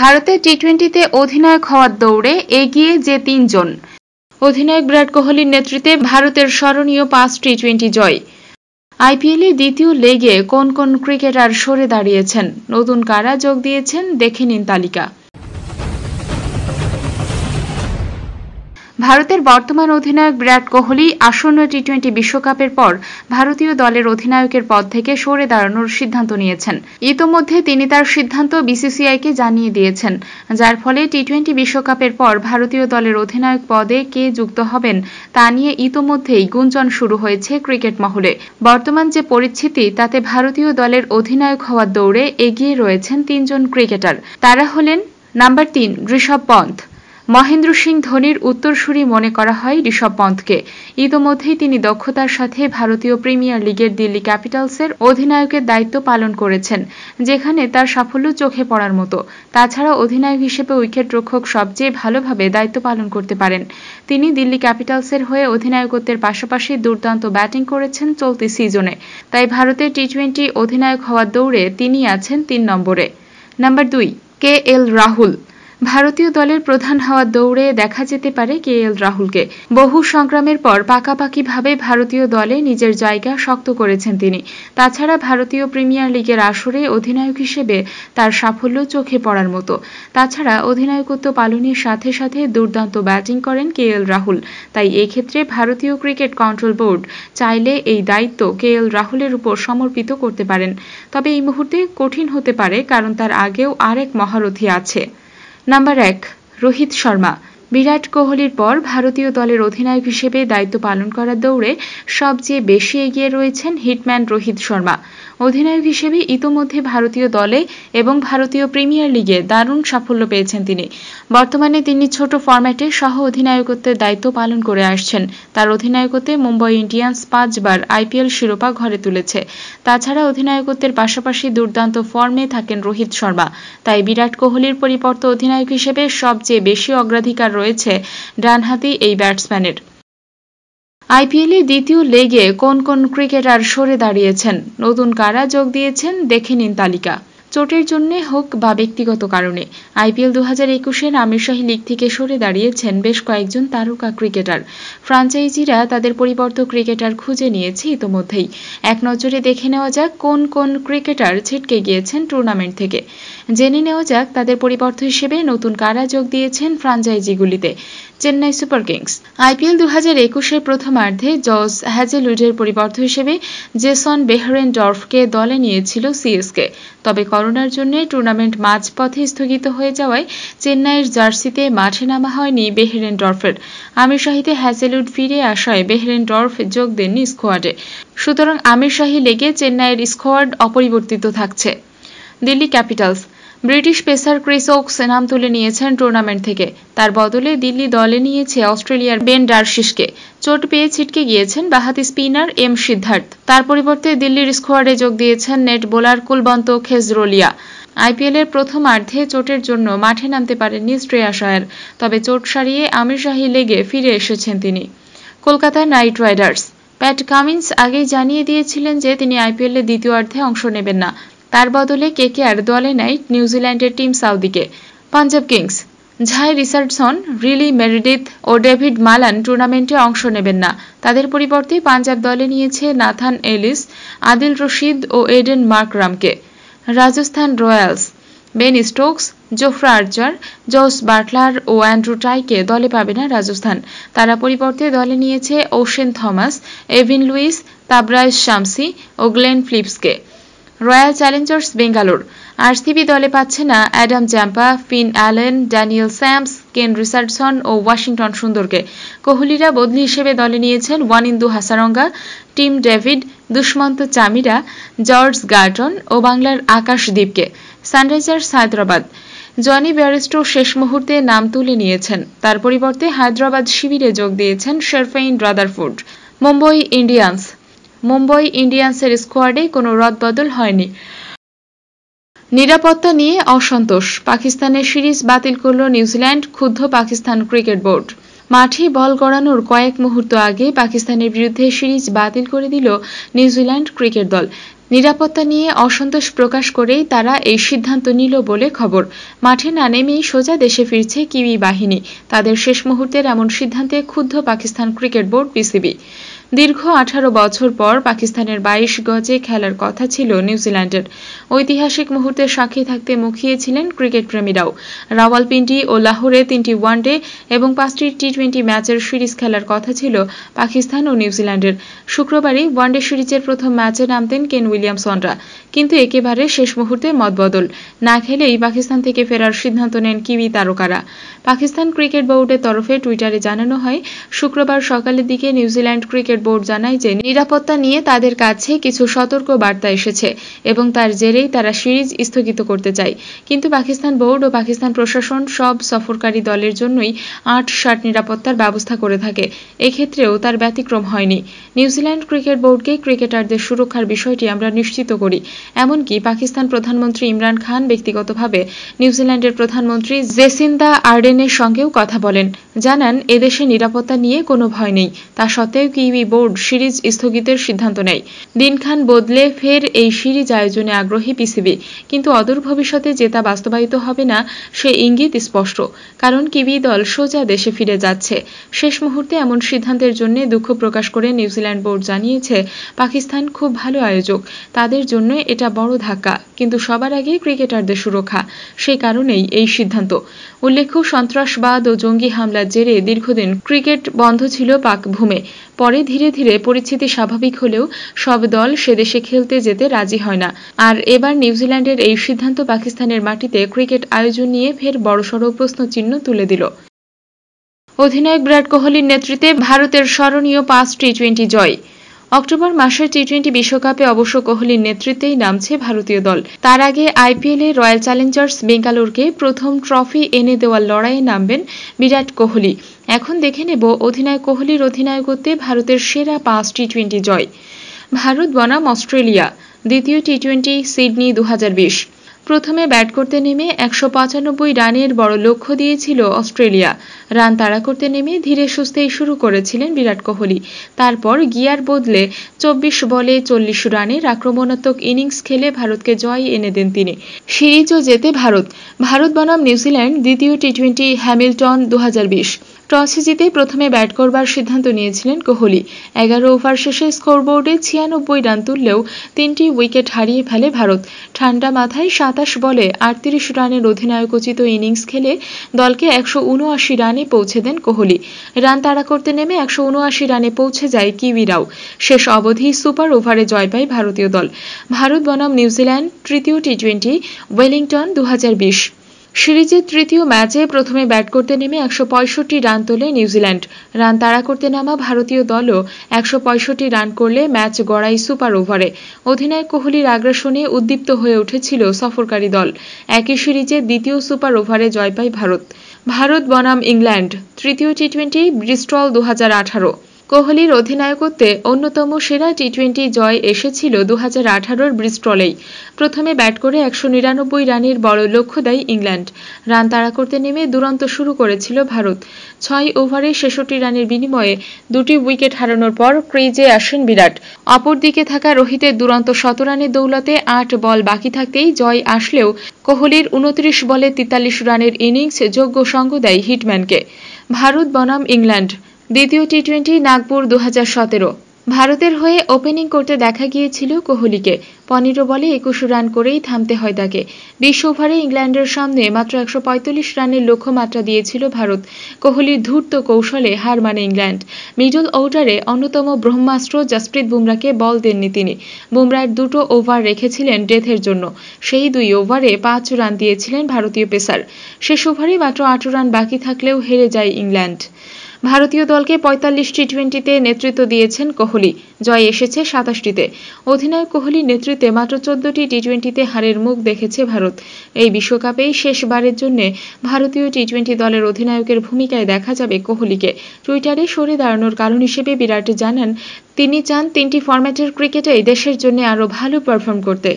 ভারতে টি টোয়েন্টিতে অধিনায়ক হওয়ার দৌড়ে এগিয়ে যে তিনজন অধিনায়ক বিরাট কোহলির নেতৃত্বে ভারতের স্মরণীয় পাঁচ টি টোয়েন্টি জয় আইপিএলে দ্বিতীয় লেগে কোন কোন ক্রিকেটার সরে দাঁড়িয়েছেন নতুন কারা যোগ দিয়েছেন দেখে নিন তালিকা ভারতের বর্তমান অধিনায়ক বিরাট কোহলি আসন্ন টি টোয়েন্টি বিশ্বকাপের পর ভারতীয় দলের অধিনায়কের পদ থেকে সরে দাঁড়ানোর সিদ্ধান্ত নিয়েছেন ইতোমধ্যে তিনি তার সিদ্ধান্ত বিসিসিআইকে জানিয়ে দিয়েছেন যার ফলে টি টোয়েন্টি বিশ্বকাপের পর ভারতীয় দলের অধিনায়ক পদে কে যুক্ত হবেন তা নিয়ে ইতোমধ্যেই গুঞ্জন শুরু হয়েছে ক্রিকেট মহলে বর্তমান যে পরিস্থিতি তাতে ভারতীয় দলের অধিনায়ক হওয়ার দৌড়ে এগিয়ে রয়েছেন তিনজন ক্রিকেটার তারা হলেন নাম্বার তিন ঋষভ পন্থ মহেন্দ্র সিং ধোনির উত্তরসূরি মনে করা হয় ঋষভ পন্থকে ইতোমধ্যেই তিনি দক্ষতার সাথে ভারতীয় প্রিমিয়ার লিগের দিল্লি ক্যাপিটালসের অধিনায়কের দায়িত্ব পালন করেছেন যেখানে তার সাফল্য চোখে পড়ার মতো তাছাড়া অধিনায়ক হিসেবে উইকেটরক্ষক সবচেয়ে ভালোভাবে দায়িত্ব পালন করতে পারেন তিনি দিল্লি ক্যাপিটালসের হয়ে অধিনায়কত্বের পাশাপাশি দুর্দান্ত ব্যাটিং করেছেন চলতি সিজনে তাই ভারতের টি টোয়েন্টি অধিনায়ক হওয়ার দৌড়ে তিনি আছেন তিন নম্বরে নাম্বার দুই কে এল রাহুল ভারতীয় দলের প্রধান হওয়ার দৌড়ে দেখা যেতে পারে কে এল রাহুলকে বহু সংগ্রামের পর পাকাপাকিভাবে ভারতীয় দলে নিজের জায়গা শক্ত করেছেন তিনি তাছাড়া ভারতীয় প্রিমিয়ার লিগের আসরে অধিনায়ক হিসেবে তার সাফল্য চোখে পড়ার মতো তাছাড়া অধিনায়কত্ব পালনের সাথে সাথে দুর্দান্ত ব্যাটিং করেন কে এল রাহুল তাই এক্ষেত্রে ভারতীয় ক্রিকেট কন্ট্রোল বোর্ড চাইলে এই দায়িত্ব কে এল রাহুলের উপর সমর্পিত করতে পারেন তবে এই মুহূর্তে কঠিন হতে পারে কারণ তার আগেও আরেক মহারথী আছে নাম্বার এক রোহিত শর্মা বিরাট কোহলির পর ভারতীয় দলের অধিনায়ক হিসেবে দায়িত্ব পালন করার দৌড়ে সবচেয়ে বেশি এগিয়ে রয়েছেন হিটম্যান রোহিত শর্মা অধিনায়ক হিসেবে ইতোমধ্যে ভারতীয় দলে এবং ভারতীয় প্রিমিয়ার লিগে দারুণ সাফল্য পেয়েছেন তিনি বর্তমানে তিনি ছোট ফরম্যাটে সহ অধিনায়কত্বের দায়িত্ব পালন করে আসছেন তার অধিনায়কত্বে মুম্বাই ইন্ডিয়ান্স পাঁচবার আইপিএল শিরোপা ঘরে তুলেছে তাছাড়া অধিনায়কত্বের পাশাপাশি দুর্দান্ত ফর্মে থাকেন রোহিত শর্মা তাই বিরাট কোহলির পরিবর্তে অধিনায়ক হিসেবে সবচেয়ে বেশি অগ্রাধিকার রয়েছে ডানহাতি এই ব্যাটসম্যানের আইপিএলে দ্বিতীয় লেগে কোন কোন ক্রিকেটার সরে দাঁড়িয়েছেন নতুন কারা যোগ দিয়েছেন দেখে নিন তালিকা চোটের জন্য হোক বা ব্যক্তিগত কারণে আইপিএল দু হাজার একুশের আমির শাহী লিগ থেকে সরে দাঁড়িয়েছেন বেশ কয়েকজন তারকা ক্রিকেটার ফ্রাঞ্চাইজিরা তাদের পরিবর্ত ক্রিকেটার খুঁজে নিয়েছে ইতোমধ্যেই এক নজরে দেখে নেওয়া যাক কোন কোন ক্রিকেটার ছিটকে গিয়েছেন টুর্নামেন্ট থেকে জেনে নেওয়া যাক তাদের পরিবর্ত হিসেবে নতুন কারা যোগ দিয়েছেন ফ্রাঞ্চাইজিগুলিতে চেন্নাই সুপার কিংস আইপিএল দু হাজার একুশের প্রথমার্ধে জর্জ হ্যাজেলুডের পরিবর্ত হিসেবে জেসন বেহরেন ডর্ফকে দলে নিয়েছিল সিএসকে তবে করোনার জন্য টুর্নামেন্ট মাঝপথে স্থগিত হয়ে যাওয়ায় চেন্নাইয়ের জার্সিতে মাঠে নামা হয়নি বেহরেন ডর্ফের আমির শাহিতে হ্যাজেলুড ফিরে আসায় বেহরেন ডর্ফ যোগ দেননি স্কোয়াডে সুতরাং আমির শাহি লেগে চেন্নাইয়ের স্কোয়াড অপরিবর্তিত থাকছে Delhi Capitals British pacer Chris Woakes নাম তুলে নিয়েছেন টুর্নামেন্ট থেকে তার বদলে দিল্লি দলে নিয়েছে অস্ট্রেলিয়ার বেন ডার্শিসকে চোট পেয়ে ছিটকে গিয়েছেন বাহাতি স্পিনার এম সিদ্ধার্থ তার পরিবর্তে দিল্লির স্কোয়াডে যোগ দিয়েছেন নেট বোলার কুলবন্ত খেজরোলিয়া আইপিএলের প্রথম অর্ধে চোটের জন্য মাঠে নামতে পারেননি শ্রেয়াস আয়ার তবে চোট সারিয়ে আমির শাহী লেগে ফিরে এসেছেন তিনি Kolkata Knight Riders Pat Cummins আগেই জানিয়ে দিয়েছিলেন যে তিনি আইপিএলের দ্বিতীয় অংশ নেবেন না তার বদলে কেকেআর দলে নেয় নিউজিল্যান্ডের টিম সাউদিকে Punjab Kings Jhye Richardson Riley Meredith ও ডেভিড মালান টুর্নামেন্টে অংশ নেবেন না তাদের পরিবর্তে পাঞ্জাব দলে নিয়েছে নাথান এলিস আদিল রশিদ ও এডেন মার্করামকে Rajasthan Royals Ben Stokes Jofra Archer Jos Buttler ও অ্যান্ড্রু টাইকে দলে পাবে না রাজস্থান তারা পরিবর্তে দলে নিয়েছে Oshane Thomas Evin Lewis Tabraiz Shamsi ও গ্লেন ফ্লিপসকে রয়্যাল চ্যালেঞ্জার্স বেঙ্গালোর আরসিবি দলে পাচ্ছে না Adam Zampa Finn Allen Daniel Sams Kane Richardson ও ওয়াশিংটন সুন্দরকে কোহলিরা বদলি হিসেবে দলে নিয়েছেন Wanindu Hasaranga Tim David Dushmantha Chameera George Garton ও বাংলার আকাশদ্বীপকে সানরাইজার্স হায়দ্রাবাদ জনি ব্যারিস্টো শেষ মুহূর্তে নাম তুলে নিয়েছেন তার পরিবর্তে হায়দ্রাবাদ শিবিরে যোগ দিয়েছেন Sherfane Rutherford Mumbai Indians Mumbai ইন্ডিয়ান্সের স্কোয়াডে কোনো রদবদল হয়নি নিরাপত্তা নিয়ে অসন্তোষ পাকিস্তানের সিরিজ বাতিল করল নিউজিল্যান্ড ক্ষুব্ধ পাকিস্তান ক্রিকেট বোর্ড মাঠে বল গড়ানোর কয়েক মুহূর্ত আগে পাকিস্তানের বিরুদ্ধে সিরিজ বাতিল করে দিল নিউজিল্যান্ড ক্রিকেট দল নিরাপত্তা নিয়ে অসন্তোষ প্রকাশ করেই তারা এই সিদ্ধান্ত নিল বলে খবর মাঠে না নেমেই সোজা দেশে ফিরছে কিউই বাহিনী তাদের শেষ মুহূর্তের এমন সিদ্ধান্তে ক্ষুব্ধ পাকিস্তান ক্রিকেট বোর্ড বিসিবি দীর্ঘ আঠারো বছর পর পাকিস্তানের বাইশ গজে খেলার কথা ছিল নিউজিল্যান্ডের ঐতিহাসিক মুহূর্তের সাক্ষী থাকতে মুখিয়েছিলেন ক্রিকেট প্রেমীরাও রাওয়ালপিন্ডি ও লাহোরে তিনটি ওয়ানডে এবং পাঁচটি টি টোয়েন্টি ম্যাচের সিরিজ খেলার কথা ছিল পাকিস্তান ও নিউজিল্যান্ডের শুক্রবারই ওয়ানডে সিরিজের প্রথম ম্যাচে নামতেন কেন উইলিয়ামসনরা কিন্তু একেবারে শেষ মুহূর্তে মতবদল না খেলেই পাকিস্তান থেকে ফেরার সিদ্ধান্ত নেন কিবি তারকারা পাকিস্তান ক্রিকেট বোর্ডের তরফে টুইটারে জানানো হয় শুক্রবার সকালের দিকে নিউজিল্যান্ড ক্রিকেট পুলিশের বোর্ড জানায় যে নিরাপত্তা নিয়ে তাদের কাছে কিছু সতর্ক বার্তা এসেছে এবং তার জেরেই তারা সিরিজ স্থগিত করতে চায় কিন্তু পাকিস্তান বোর্ড ও পাকিস্তান প্রশাসন সব সফরকারী দলের জন্যই আট ষাট নিরাপত্তার ব্যবস্থা করে থাকে এক্ষেত্রেও তার ব্যতিক্রম হয়নি নিউজিল্যান্ড ক্রিকেট বোর্ডকে ক্রিকেটারদের সুরক্ষার বিষয়টি আমরা নিশ্চিত করি এমনকি পাকিস্তান প্রধানমন্ত্রী ইমরান খান ব্যক্তিগতভাবে নিউজিল্যান্ডের প্রধানমন্ত্রী জেসিন্দা আর্ডেনের সঙ্গেও কথা বলেন জানান এদেশে নিরাপত্তা নিয়ে কোনো ভয় নেই তা সত্ত্বেও কিউই বোর্ড সিরিজ স্থগিতের সিদ্ধান্ত নেয় দিনখান বদলে ফের এই সিরিজ আয়োজনে আগ্রহী পিসিবি কিন্তু অদূর ভবিষ্যতে জেতা বাস্তবায়িত হবে না সে ইঙ্গিত স্পষ্ট কারণ কিবি দল সোজা দেশে ফিরে যাচ্ছে শেষ মুহূর্তে এমন সিদ্ধান্তের জন্য দুঃখ প্রকাশ করে নিউজিল্যান্ড বোর্ড জানিয়েছে পাকিস্তান খুব ভালো আয়োজক তাদের জন্য এটা বড় ধাক্কা কিন্তু সবার আগে ক্রিকেটারদের সুরক্ষা সেই কারণেই এই সিদ্ধান্ত উল্লেখ্য সন্ত্রাসবাদ ও জঙ্গি হামলা জেরে দীর্ঘদিন ক্রিকেট বন্ধ ছিল পাক ভূমে পরে ধীরে ধীরে পরিস্থিতি স্বাভাবিক হলেও সব দল সে দেশে খেলতে যেতে রাজি হয় না আর এবার নিউজিল্যান্ডের এই সিদ্ধান্ত পাকিস্তানের মাটিতে ক্রিকেট আয়োজন নিয়ে ফের বড়সড় প্রশ্নচিহ্ন তুলে দিল অধিনায়ক বিরাট কোহলির নেতৃত্বে ভারতের স্মরণীয় পাঁচ টি টোয়েন্টি জয় অক্টোবর মাসের টি টোয়েন্টি বিশ্বকাপে অবশ্য কোহলির নেতৃত্বেই নামছে ভারতীয় দল তার আগে এ রয়্যাল চ্যালেঞ্জার্স বেঙ্গালোরকে প্রথম ট্রফি এনে দেওয়ার লড়াইয়ে নামবেন বিরাট কোহলি এখন দেখে নেব অধিনায়ক কোহলির অধিনায়কত্বে ভারতের সেরা পাঁচ টি টোয়েন্টি জয় ভারত বনাম অস্ট্রেলিয়া দ্বিতীয় টি টোয়েন্টি সিডনি দু প্রথমে ব্যাট করতে নেমে একশো পঁচানব্বই রানের বড় লক্ষ্য দিয়েছিল অস্ট্রেলিয়া রান তাড়া করতে নেমে ধীরে সুস্থেই শুরু করেছিলেন বিরাট কোহলি তারপর গিয়ার বদলে চব্বিশ বলে চল্লিশ রানের আক্রমণাত্মক ইনিংস খেলে ভারতকে জয় এনে দেন তিনি সিরিজও জেতে ভারত ভারত বনাম নিউজিল্যান্ড দ্বিতীয় টি টোয়েন্টি হ্যামিল্টন দু টসে জিতে প্রথমে ব্যাট করবার সিদ্ধান্ত নিয়েছিলেন কোহলি এগারো ওভার শেষে স্কোরবোর্ডে ছিয়ানব্বই রান তুললেও তিনটি উইকেট হারিয়ে ফেলে ভারত ঠান্ডা মাথায় সাতাশ বলে আটত্রিশ রানের অধিনায়কোচিত ইনিংস খেলে দলকে একশো উনআশি রানে পৌঁছে দেন কোহলি রান তাড়া করতে নেমে একশো উনআশি রানে পৌঁছে যায় কিউইরাও শেষ অবধি সুপার ওভারে জয় পায় ভারতীয় দল ভারত বনাম নিউজিল্যান্ড তৃতীয় টি টোয়েন্টি ওয়েলিংটন দু সিরিজের তৃতীয় ম্যাচে প্রথমে ব্যাট করতে নেমে একশো রান তোলে নিউজিল্যান্ড রান তাড়া করতে নামা ভারতীয় দলও একশো রান করলে ম্যাচ গড়ায় সুপার ওভারে অধিনায়ক কোহলির আগ্রাসনে উদ্দীপ্ত হয়ে উঠেছিল সফরকারী দল একই সিরিজে দ্বিতীয় সুপার ওভারে জয় পায় ভারত ভারত বনাম ইংল্যান্ড তৃতীয় টি টোয়েন্টি ব্রিস্টল দু কোহলির অধিনায়কত্বে অন্যতম সেরা টি টোয়েন্টি জয় এসেছিল দু হাজার আঠারোর ব্রিস্টলেই প্রথমে ব্যাট করে একশো নিরানব্বই রানের বড় লক্ষ্য দেয় ইংল্যান্ড রান তাড়া করতে নেমে দুরন্ত শুরু করেছিল ভারত ছয় ওভারে ছেষট্টি রানের বিনিময়ে দুটি উইকেট হারানোর পর ক্রিজে আসেন বিরাট অপরদিকে থাকা রোহিতের দুরন্ত শত রানের দৌলতে আট বল বাকি থাকতেই জয় আসলেও কোহলির উনত্রিশ বলে তেতাল্লিশ রানের ইনিংস যোগ্য সঙ্গ দেয় হিটম্যানকে ভারত বনাম ইংল্যান্ড দ্বিতীয় টি টোয়েন্টি নাগপুর দু ভারতের হয়ে ওপেনিং করতে দেখা গিয়েছিল কোহলিকে পনেরো বলে একুশ রান করেই থামতে হয় তাকে বিশ ওভারে ইংল্যান্ডের সামনে মাত্র একশো রানের লক্ষ্যমাত্রা দিয়েছিল ভারত কোহলির ধূর্ত কৌশলে হার মানে ইংল্যান্ড মিডল ওভারে অন্যতম ব্রহ্মাস্ত্র জসপ্রীত বুমরাকে বল দেননি তিনি বুমরার দুটো ওভার রেখেছিলেন ডেথের জন্য সেই দুই ওভারে পাঁচ রান দিয়েছিলেন ভারতীয় পেসার শেষ ওভারে মাত্র আট রান বাকি থাকলেও হেরে যায় ইংল্যান্ড ভারতীয় দলকে পঁয়তাল্লিশ টি টোয়েন্টিতে নেতৃত্ব দিয়েছেন কোহলি জয় এসেছে সাতাশটিতে অধিনায়ক কোহলির নেতৃত্বে মাত্র চোদ্দটি টি টোয়েন্টিতে হারের মুখ দেখেছে ভারত এই বিশ্বকাপেই শেষবারের জন্য ভারতীয় টি টোয়েন্টি দলের অধিনায়কের ভূমিকায় দেখা যাবে কোহলিকে টুইটারে সরে দাঁড়ানোর কারণ হিসেবে বিরাট জানান তিনি চান তিনটি ফরম্যাটের ক্রিকেটেই দেশের জন্য আরও ভালো পারফর্ম করতে